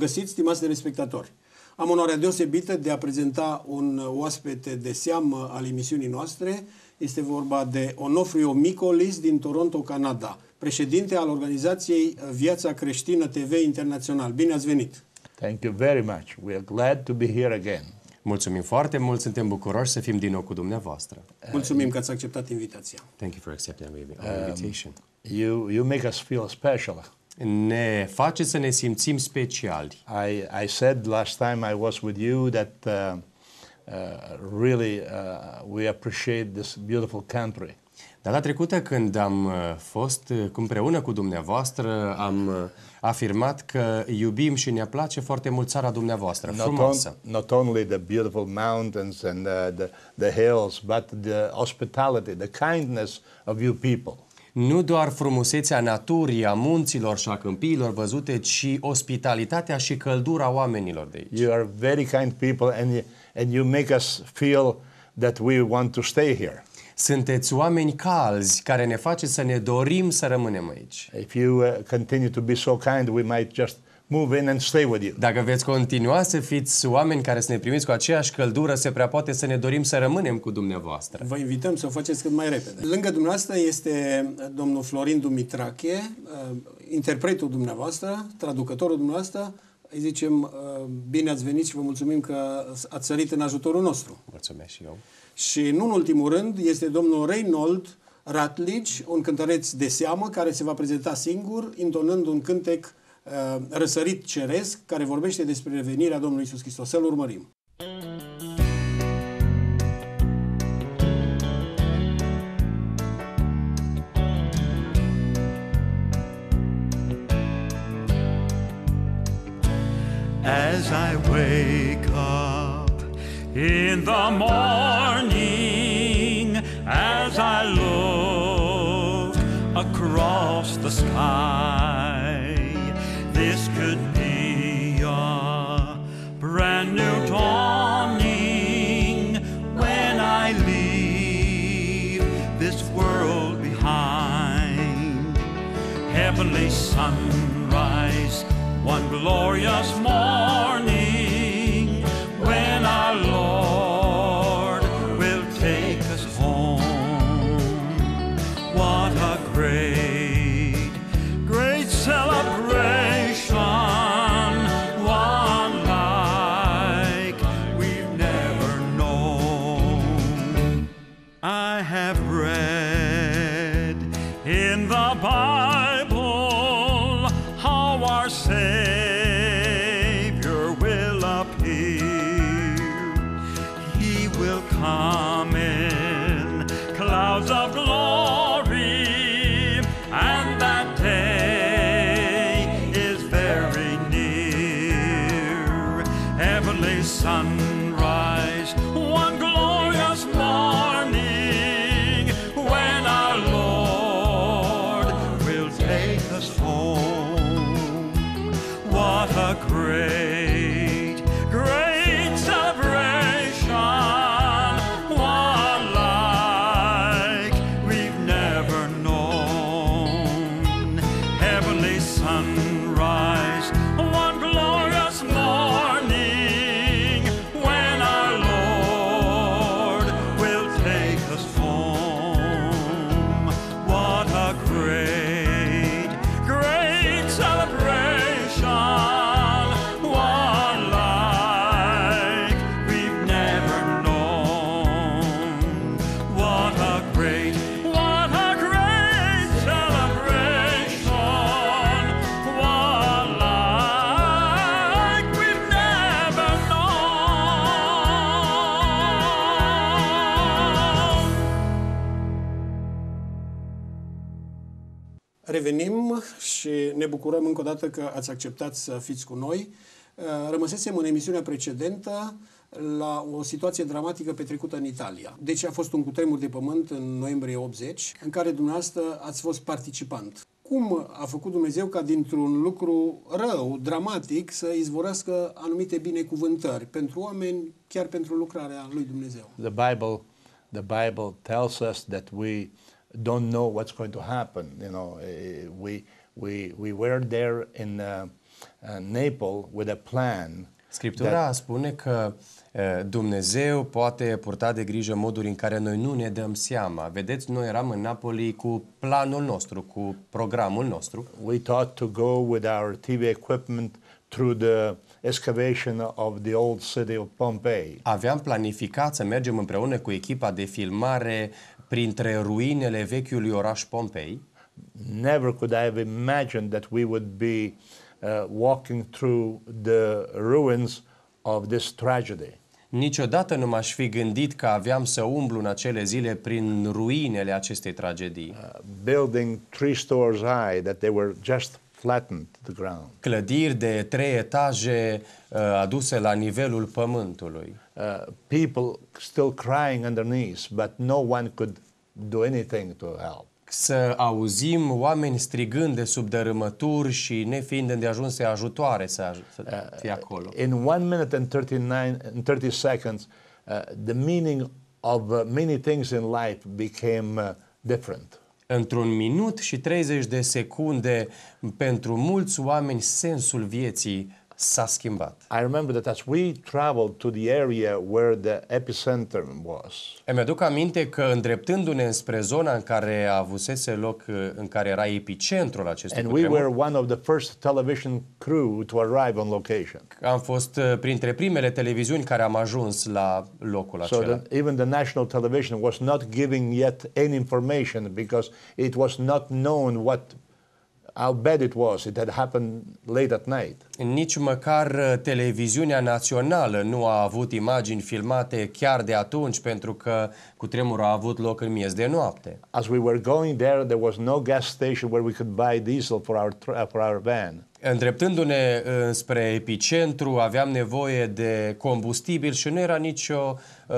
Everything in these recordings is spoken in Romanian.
găsit, stimați telespectatori! Am onoarea deosebită de a prezenta un oaspete de seamă al emisiunii noastre. Este vorba de Onofrio Micolis din Toronto, Canada, președinte al organizației Viața Creștină TV Internațional. Bine ați venit! Thank you very much. We are glad to be here again. Mulțumim foarte mult, suntem bucuroși să fim din nou cu dumneavoastră. Mulțumim că ați acceptat invitația. Thank you for accepting our um, invitation. Um, you, you make us feel special ne face să ne simțim speciali. I, I said last time I was with you that uh, uh, really uh, we appreciate this beautiful country. Data trecută când am uh, fost uh, împreună cu dumneavoastră, am uh, afirmat că iubim și ne place foarte mult țara dumneavoastră, not frumoasă. On, not only the beautiful mountains and the, the, the hills, but the hospitality, the kindness of you people. Nu doar frumusețea naturii, a munților și a câmpiilor văzute, ci ospitalitatea și căldura oamenilor de aici. You are very kind people and, and you make us feel that we want to stay here. Sunteți oameni calzi care ne face să ne dorim să rămânem aici. If you uh, continue to be so kind, we might just uh, move in and stay with you. Dacă veți continua să fiți oameni care să ne primiți cu aceeași căldură, se prea poate să ne dorim să rămânem cu dumneavoastră. Vă invităm să o faceți cât mai repede. Lângă dumneavoastră este uh, domnul Florin Dumitrache, uh, interpretul dumneavoastră, traducătorul dumneavoastră, îi zicem uh, bine ați venit și vă mulțumim că ați sărit în ajutorul nostru. Mulțumesc și eu. Și nu în ultimul rând este domnul Reynold Ratledge, un cântăreț de seamă care se va prezenta singur, intonând un cântec Uh, răsărit ceresc care vorbește despre revenirea Domnului Isus Hristos. Să-L urmărim! As I wake up in the morning glorious morning when our Lord will take us home. What a great, great celebration, one like we've never known. I have read in the Bible. Bible, how our Savior. revenim și ne bucurăm încă o dată că ați acceptat să fiți cu noi. Uh, rămăsesem în emisiunea precedentă la o situație dramatică petrecută în Italia. Deci a fost un cutremur de pământ în noiembrie 80, în care dumneavoastră ați fost participant. Cum a făcut Dumnezeu ca dintr-un lucru rău, dramatic, să izvorească anumite binecuvântări pentru oameni, chiar pentru lucrarea lui Dumnezeu? The Bible, the Bible tells us that we don't know what's going to happen. You know, eh, we, we, we were there in uh, uh, Naples with a plan. Scriptura that... spune că eh, Dumnezeu poate purta de grijă moduri în care noi nu ne dăm seama. Vedeți, noi eram în Napoli cu planul nostru, cu programul nostru. We thought to go with our TV equipment through the excavation of the old city of Pompeii. Aveam planificat să mergem împreună cu echipa de filmare printre ruinele vechiului oraș Pompei. Never could I have imagined that we would be uh, walking through the ruins of this tragedy. Niciodată nu m-aș fi gândit că aveam să umblu în acele zile prin ruinele acestei tragedii. Uh, building three stories high that they were just flattened the ground. Clădiri de trei etaje uh, aduse la nivelul pământului. Uh, people still crying underneath, but no one could do anything to help. Să auzim oameni strigând de sub dărâmături și nefiind îndeajunse ajutoare să, aj- să uh, fie acolo. Uh, in one minute and 39 and 30 seconds, uh, the meaning of uh, many things in life became uh, different într-un minut și 30 de secunde pentru mulți oameni sensul vieții s-a schimbat. I remember that as we traveled to the area where the epicenter was. Îmi aduc aminte că îndreptându-ne spre zona în care a avusese loc uh, în care era epicentrul acestui And cutremur. we were one of the first television crew to arrive on location. Am fost uh, printre primele televiziuni care am ajuns la locul acela. So the, even the national television was not giving yet any information because it was not known what How bad it was. It had happened late at night. Nici măcar uh, televiziunea națională nu a avut imagini filmate chiar de atunci pentru că cutremurul a avut loc în miez de noapte. As we were going there, there was no gas station where we could buy diesel for our for our van. Îndreptându-ne uh, spre epicentru, aveam nevoie de combustibil și nu era nicio uh,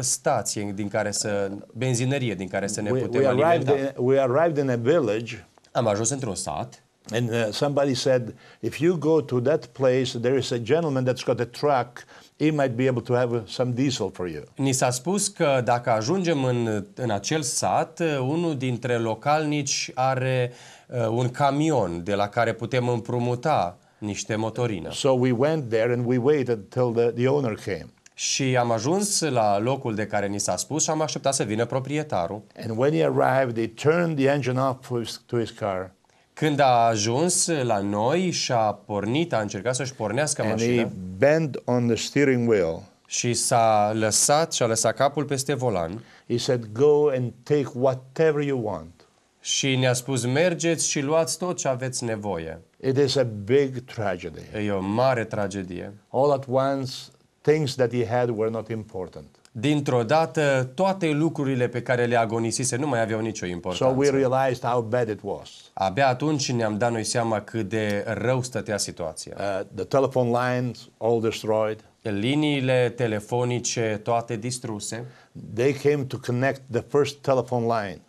stație din care să benzinărie din care să ne we, putem we alimenta. In, we arrived in a village am ajuns într-un sat And uh, somebody said, if you go to that place, there is a gentleman that's got a truck. He might be able to have uh, some diesel for you. Ni s-a spus că dacă ajungem în, în acel sat, uh, unul dintre localnici are uh, un camion de la care putem împrumuta niște motorină. So we went there and we waited till the, the owner came. Și am ajuns la locul de care ni s-a spus și am așteptat să vină proprietarul. And when he arrived, they turned the engine off to his, car. Când a ajuns la noi și a pornit, a încercat să-și pornească And mașina. He bent on the steering wheel. Și s-a lăsat și a lăsat capul peste volan. He said, go and take whatever you want. Și ne-a spus, mergeți și luați tot ce aveți nevoie. It is a big tragedy. E o mare tragedie. All at once, things that he had were not important. Dintr-o dată, toate lucrurile pe care le agonisise nu mai aveau nicio importanță. So we realized how bad it was. Abia atunci ne-am dat noi seama cât de rău stătea situația. Uh, the telephone lines all destroyed. Liniile telefonice toate distruse. They came to connect the first telephone line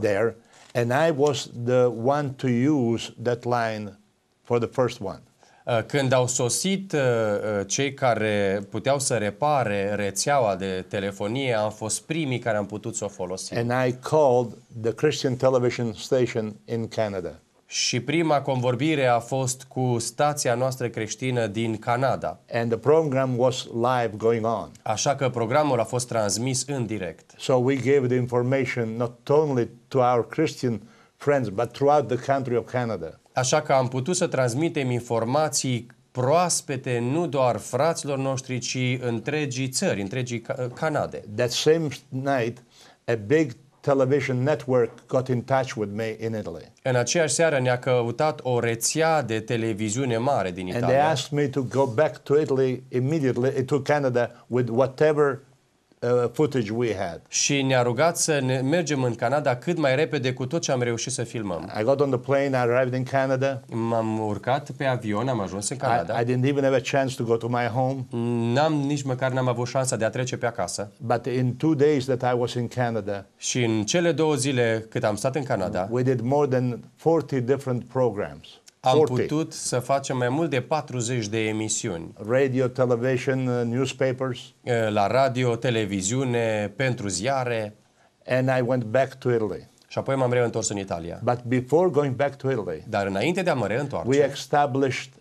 there and I was the one to use that line for the first one. Uh, când au sosit uh, uh, cei care puteau să repare rețeaua de telefonie, am fost primii care am putut să o folosim. And I called the Christian television station in Canada. Și prima convorbire a fost cu stația noastră creștină din Canada. And the program was live going on. Așa că programul a fost transmis în direct. So we gave the information not only to our Christian friends but throughout the country of Canada. Așa că am putut să transmitem informații proaspete nu doar fraților noștri, ci întregii țări, întregii Canade. That same night, a big television network got in touch with me in Italy. În aceeași seară ne-a căutat o rețea de televiziune mare din Italia. And they asked me to go back to Italy immediately to Canada with whatever Uh, footage we had. Și ne-a rugat să ne mergem în Canada cât mai repede cu tot ce am reușit să filmăm. I got on the plane, I arrived in Canada. M-am urcat pe avion, am ajuns în Canada. I, I didn't even have a chance to go to my home. N-am nici măcar n-am avut șansa de a trece pe acasă. But in two days that I was in Canada. Și în cele două zile cât am stat în Canada. We did more than 40 different programs. Am 40. putut să facem mai mult de 40 de emisiuni. Radio, television, uh, newspapers. Uh, la radio, televiziune, pentru ziare. And I went back to Italy. Și apoi m-am reîntors în Italia. But before going back to Italy, Dar înainte de a mă reîntoarce, we established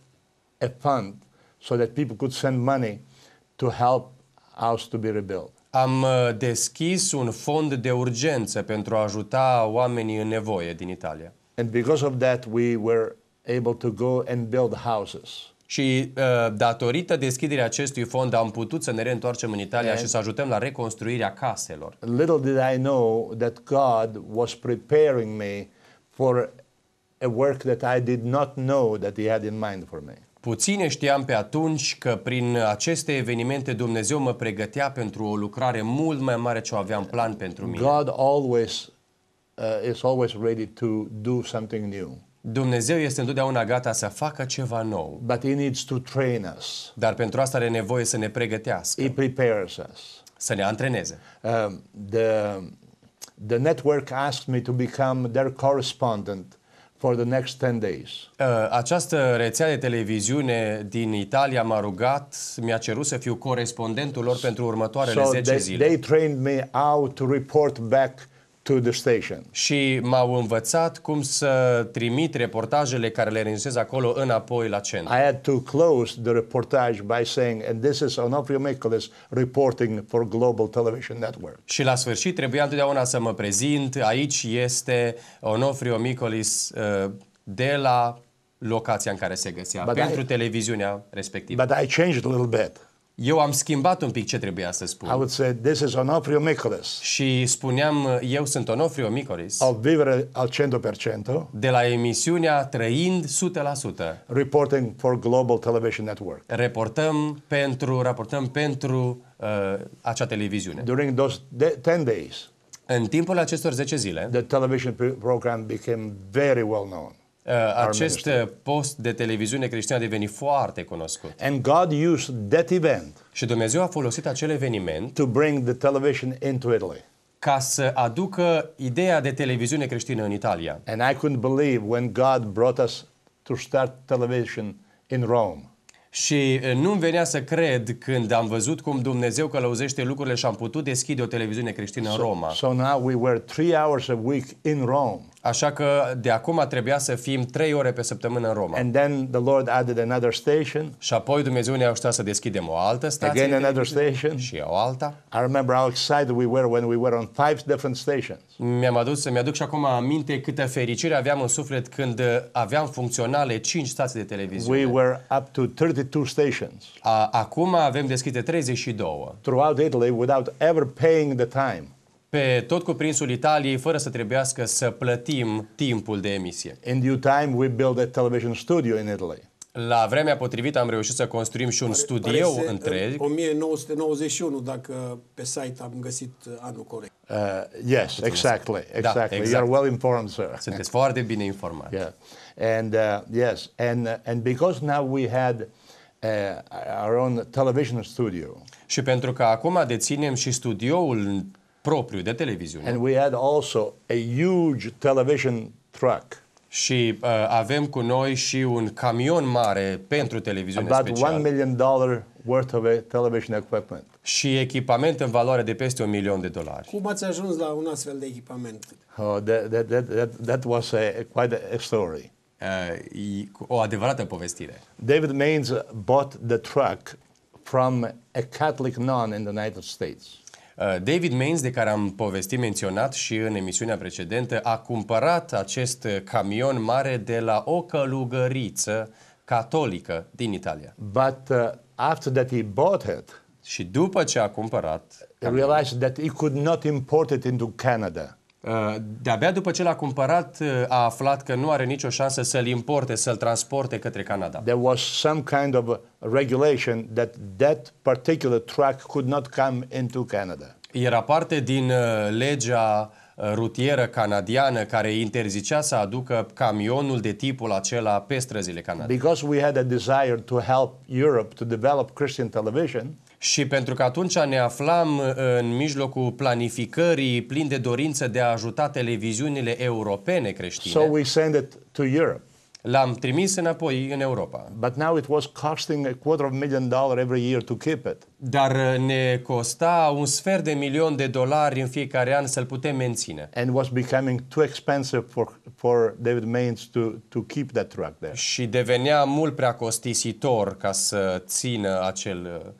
a fund so that people could send money to help us to be rebuilt. Am uh, deschis un fond de urgență pentru a ajuta oamenii în nevoie din Italia. And because of that, we were able to go and build houses. Și uh, datorită deschiderii acestui fond am putut să ne reîntoarcem în Italia and și să ajutăm la reconstruirea caselor. Little did I know that God was preparing me for a work that I did not know that he had in mind for me. Puține știam pe atunci că prin aceste evenimente Dumnezeu mă pregătea pentru o lucrare mult mai mare ce o aveam plan pentru mine. God always uh, is always ready to do something new. Dumnezeu este întotdeauna gata să facă ceva nou. But he needs to train us. Dar pentru asta are nevoie să ne pregătească. He prepares us. Să ne antreneze. Uh, the, the network asked me to become their correspondent for the next 10 days. Uh, această rețea de televiziune din Italia m-a rugat, mi-a cerut să fiu corespondentul lor pentru următoarele so 10 they, zile. they trained me how to report back to the station. Și m-au învățat cum să trimit reportajele care le renunțez acolo înapoi la centru. I had to close the reportage by saying, and this is Onofrio Nicholas reporting for Global Television Network. Și la sfârșit trebuia întotdeauna să mă prezint, aici este Onofrio Micolis uh, de la locația în care se găsea, but pentru I, televiziunea respectivă. But I changed a little bit eu am schimbat un pic ce trebuia să spun. I would say, this is Onofrio Micolis. Și spuneam, eu sunt Onofrio Micolis. Al vivere al 100%. De la emisiunea Trăind 100%. Reporting for Global Television Network. Reportăm pentru, raportăm pentru uh, acea televiziune. During those 10 days. În timpul acestor 10 zile. The television program became very well known Uh, acest uh, post de televiziune creștină a devenit foarte cunoscut. And God used that event și Dumnezeu a folosit acel eveniment to bring the television into Italy ca să aducă ideea de televiziune creștină în Italia. And I couldn't believe when God brought us to start television in Rome. Și uh, nu-mi venea să cred când am văzut cum Dumnezeu călăuzește lucrurile și am putut deschide o televiziune creștină în Roma. So now we were three hours a week in Rome. Așa că de acum trebuia să fim trei ore pe săptămână în Roma. And then the Lord added another station. Și apoi Dumnezeu ne-a ajutat să deschidem o altă stație. Again another station. Și o alta. I remember how excited we were when we were on five different stations. Mi-am adus, mi-aduc și acum aminte câtă fericire aveam în suflet când aveam funcționale cinci stații de televiziune. We were up to 32 stations. acum avem deschise 32. Throughout Italy without ever paying the time pe tot cuprinsul Italiei fără să trebuiască să plătim timpul de emisie. In due time we build a television studio in Italy. La vremea potrivită am reușit să construim și un studio întreg. În 1991, dacă pe site am găsit uh, anul corect. Uh, yes, exactly, exactly. Da, exact. You are exact. well informed, sir. Sunteți foarte bine informat. Yeah. And uh, yes, and uh, and because now we had uh, our own television studio. Și pentru că acum deținem și studioul propriu de televiziune. And we had also a huge television truck. Și uh, avem cu noi și un camion mare pentru televiziune About special. About 1 million dollar worth of television equipment. Și echipament în valoare de peste un milion de dolari. Cum ați ajuns la un astfel de echipament? Oh, that, that, that, that, that was a, quite a story. Uh, o adevărată povestire. David Maines bought the truck from a Catholic nun in the United States. Uh, David Mains, de care am povestit menționat și în emisiunea precedentă, a cumpărat acest camion mare de la o călugăriță catolică din Italia. But uh, after that he bought it, și după ce a cumpărat, camionul, realized that he could not import it into Canada. Uh, de-abia după ce l-a cumpărat, uh, a aflat că nu are nicio șansă să-l importe, să-l transporte către Canada. There was some kind of regulation that that particular truck could not come into Canada. Era parte din uh, legea rutieră canadiană care interzicea să aducă camionul de tipul acela pe străzile Canadei. Because we had a desire to help Europe to develop Christian television. Și pentru că atunci ne aflam uh, în mijlocul planificării plin de dorință de a ajuta televiziunile europene creștine. So we send it to Europe. L-am trimis înapoi în Europa. But now it was costing a quarter of million dollar every year to keep it. Dar uh, ne costa un sfert de milion de dolari în fiecare an să-l putem menține. And was becoming too expensive for for David Maines to to keep that truck there. Și devenea mult prea costisitor ca să țină acel uh,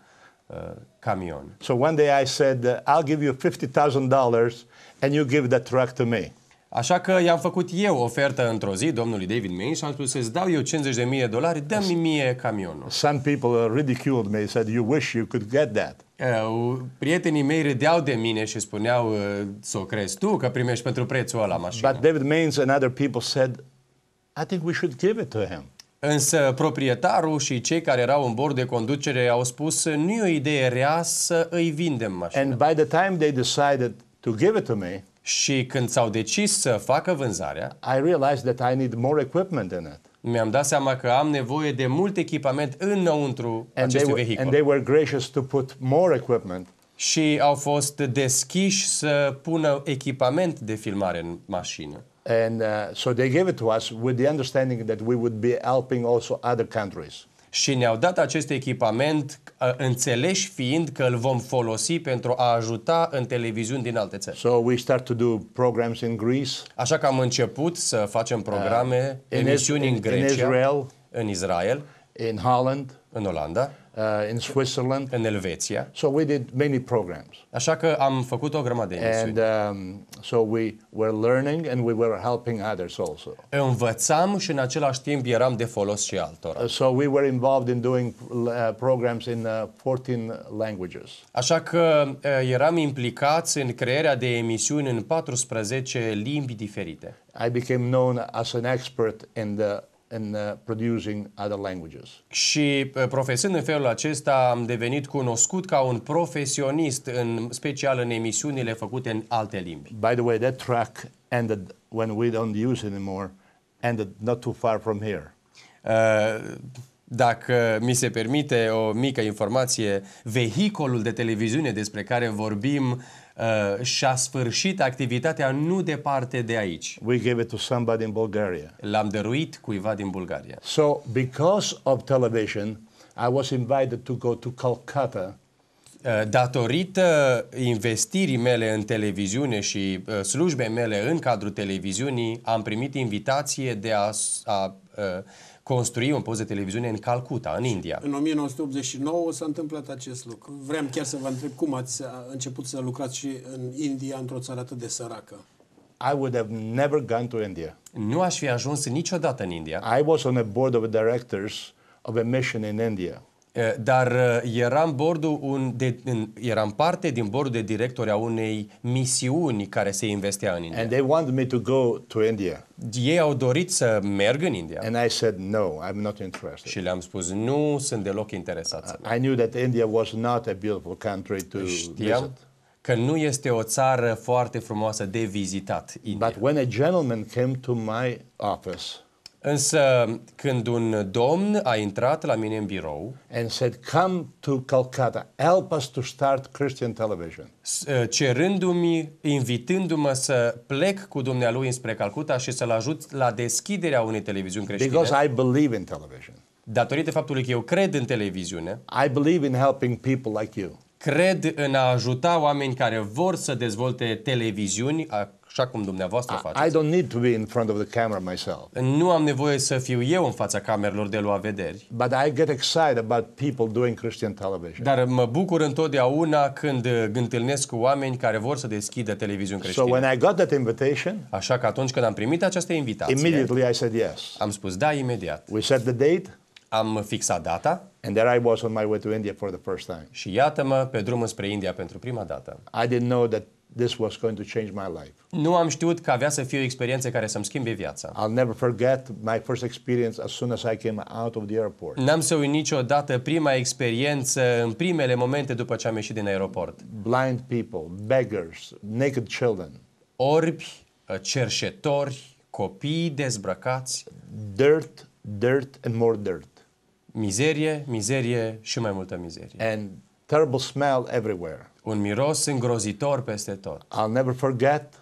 Uh, camion. So one day I said, uh, I'll give you $50,000 and you give that truck to me. Așa că i-am făcut eu ofertă într-o zi domnului David May și am spus să-ți dau eu 50 de mii de dolari, dă-mi mie camionul. Some people ridiculed me, said you wish you could get that. Uh, prietenii mei râdeau de mine și spuneau uh, să o crezi tu că primești pentru prețul ăla mașina. But David Maines and other people said I think we should give it to him. Însă proprietarul și cei care erau în bord de conducere au spus nu e o idee rea să îi vindem mașina. And by the time they decided to give it to me, și când s-au decis să facă vânzarea, I realized that I need more equipment in it. Mi-am dat seama că am nevoie de mult echipament înăuntru and acestui they, vehicul. And they were gracious to put more equipment. Și au fost deschiși să pună echipament de filmare în mașină. And uh, so they gave it to us with the understanding that we would be helping also other countries. Și ne-au dat acest echipament uh, înțeleși fiind că îl vom folosi pentru a ajuta în televiziuni din alte țări. So we start to do programs in Greece. Așa că am început să facem programe, uh, emisiuni in, în Grecia, in Israel, în Israel, in Holland, în Olanda, uh, in Switzerland. În Elveția. So we did many programs. Așa că am făcut o grămadă de emisiuni. And um, so we were learning and we were helping others also. Învățam și în același timp eram de folos și altora. Uh, so we were involved in doing uh, programs in uh, 14 languages. Așa că uh, eram implicați în crearea de emisiuni în 14 limbi diferite. I became known as an expert in the in uh, producing other languages. Și uh, profesând în felul acesta am devenit cunoscut ca un profesionist, în special în emisiunile făcute în alte limbi. By the way, that track ended when we don't use it anymore, ended not too far from here. Uh, dacă mi se permite o mică informație, vehicolul de televiziune despre care vorbim uh, și-a sfârșit activitatea nu departe de aici. We gave it to somebody in Bulgaria. L-am dăruit cuiva din Bulgaria. So, because of television, I was invited to go to Calcutta uh, datorită investirii mele în televiziune și uh, slujbe mele în cadrul televiziunii, am primit invitație de a, a, a uh, construim un post de televiziune în Calcuta, în India. În 1989 s-a întâmplat acest lucru. Vreau chiar să vă întreb cum ați început să lucrați și în India, într-o țară atât de săracă. I would have never gone to India. Nu aș fi ajuns niciodată în India. I was on a board of directors of a mission in India. Eh, dar eh, eram, bordul un de, eram parte din bordul de directori a unei misiuni care se investea în India. And they wanted me to go to India. Ei au dorit să merg în India. And I said no, I'm not interested. Și le-am spus nu, sunt deloc interesat. I knew that India was not a beautiful country to Știam visit. că nu este o țară foarte frumoasă de vizitat. India. But when a gentleman came to my office, Însă când un domn a intrat la mine în birou and said, "Come to Calcutta, help us to start Christian television." Ă, cerându-mi, invitându-mă să plec cu dumnealui înspre Calcuta și să-l ajut la deschiderea unei televiziuni creștine. Because I believe in television. Datorită faptului că eu cred în televiziune. I believe in helping people like you. Cred în a ajuta oameni care vor să dezvolte televiziuni, așa cum dumneavoastră faceți. I don't need to be in front of the camera myself. Nu am nevoie să fiu eu în fața camerelor de lua vederi. But I get excited about people doing Christian television. Dar mă bucur întotdeauna când uh, întâlnesc cu oameni care vor să deschidă televiziuni creștine. So when I got that invitation, așa că atunci când am primit această invitație, immediately I said yes. Am spus da imediat. We set the date. Am fixat data. And there I was on my way to India for the first time. Și iată-mă pe drum spre India pentru prima dată. I didn't know that this was going to change my life. Nu am știut că avea să fie o experiență care să-mi schimbe viața. I'll never forget my first experience as soon as I came out of the airport. N-am să uit niciodată prima experiență în primele momente după ce am ieșit din aeroport. Blind people, beggars, naked children. Orbi, uh, cerșetori, copii dezbrăcați. Dirt, dirt and more dirt. Mizerie, mizerie și mai multă mizerie. And terrible smell everywhere. Un miros îngrozitor peste tot. I'll never forget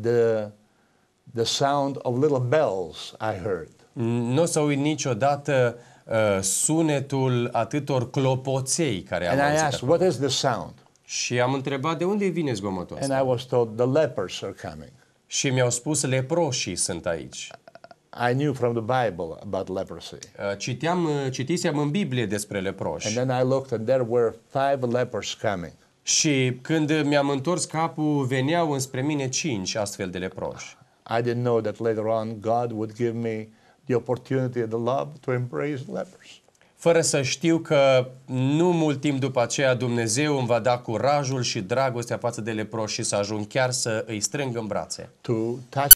the the sound of little bells I heard. Nu s să uit niciodată uh, sunetul atâtor clopoței care am And I asked, what is the sound? Și am întrebat de unde vine zgomotul ăsta. And I was told the lepers are coming. Și mi-au spus leproșii sunt aici. I knew from the Bible about leprosy. Uh, citeam, uh, citisem în Biblie despre leproși. And then I looked and there were five lepers coming. Și când mi-am întors capul, veneau înspre mine cinci astfel de leproși. I didn't know that later on God would give me the opportunity, the love to embrace lepers. Fără să știu că nu mult timp după aceea Dumnezeu îmi va da curajul și dragostea față de leproși și să ajung chiar să îi strâng în brațe. To touch